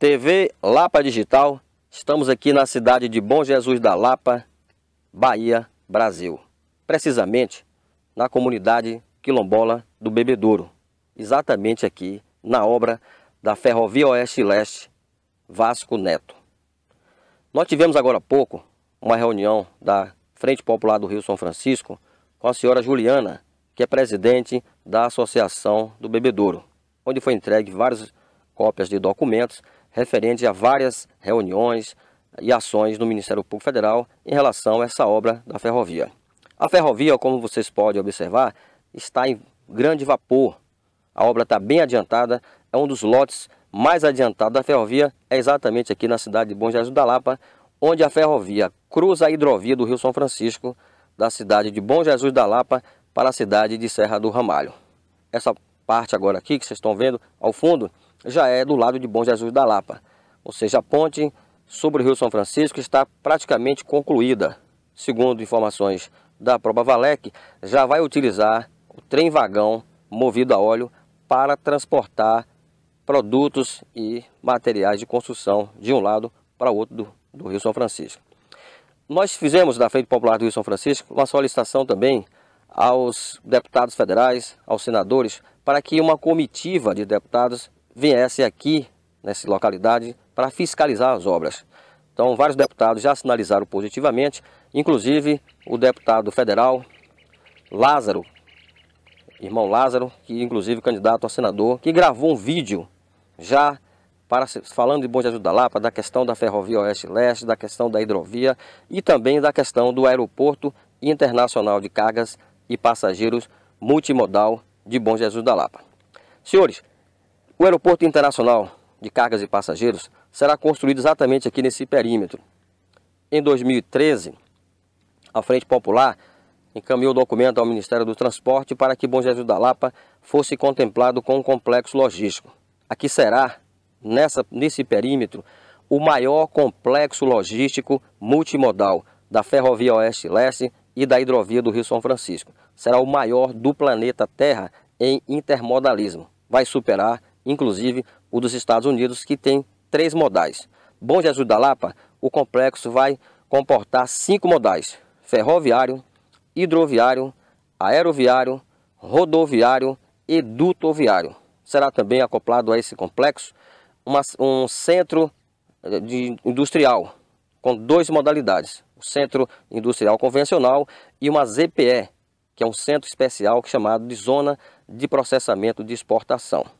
TV Lapa Digital. Estamos aqui na cidade de Bom Jesus da Lapa, Bahia, Brasil. Precisamente na comunidade quilombola do Bebedouro. Exatamente aqui na obra da Ferrovia Oeste Leste Vasco Neto. Nós tivemos agora há pouco uma reunião da Frente Popular do Rio São Francisco com a senhora Juliana, que é presidente da Associação do Bebedouro, onde foi entregue vários cópias de documentos referentes a várias reuniões e ações no Ministério Público Federal em relação a essa obra da ferrovia. A ferrovia, como vocês podem observar, está em grande vapor. A obra está bem adiantada, é um dos lotes mais adiantados da ferrovia, é exatamente aqui na cidade de Bom Jesus da Lapa, onde a ferrovia cruza a hidrovia do Rio São Francisco, da cidade de Bom Jesus da Lapa para a cidade de Serra do Ramalho. Essa parte agora aqui que vocês estão vendo ao fundo já é do lado de Bom Jesus da Lapa. Ou seja, a ponte sobre o Rio São Francisco está praticamente concluída. Segundo informações da Proba Valec, já vai utilizar o trem vagão movido a óleo para transportar produtos e materiais de construção de um lado para o outro do, do Rio São Francisco. Nós fizemos da Frente Popular do Rio São Francisco uma solicitação também aos deputados federais, aos senadores, para que uma comitiva de deputados viesse aqui nessa localidade para fiscalizar as obras. Então, vários deputados já sinalizaram positivamente, inclusive o deputado federal Lázaro, irmão Lázaro, que inclusive candidato a senador, que gravou um vídeo já para, falando de Bom Jesus da Lapa, da questão da ferrovia Oeste-Leste, da questão da hidrovia e também da questão do aeroporto internacional de cargas e passageiros multimodal de Bom Jesus da Lapa. Senhores, o Aeroporto Internacional de Cargas e Passageiros será construído exatamente aqui nesse perímetro. Em 2013, a Frente Popular encaminhou o documento ao Ministério do Transporte para que Bom Jesus da Lapa fosse contemplado com um complexo logístico. Aqui será, nessa, nesse perímetro, o maior complexo logístico multimodal da Ferrovia Oeste-Leste e da Hidrovia do Rio São Francisco. Será o maior do planeta Terra em intermodalismo. Vai superar inclusive o dos Estados Unidos, que tem três modais. Bom Jesus da Lapa, o complexo vai comportar cinco modais: ferroviário, hidroviário, aeroviário, rodoviário e dutoviário. Será também acoplado a esse complexo uma, um centro eh, de, industrial com duas modalidades: o centro industrial convencional e uma ZPE, que é um centro especial chamado de Zona de Processamento de Exportação.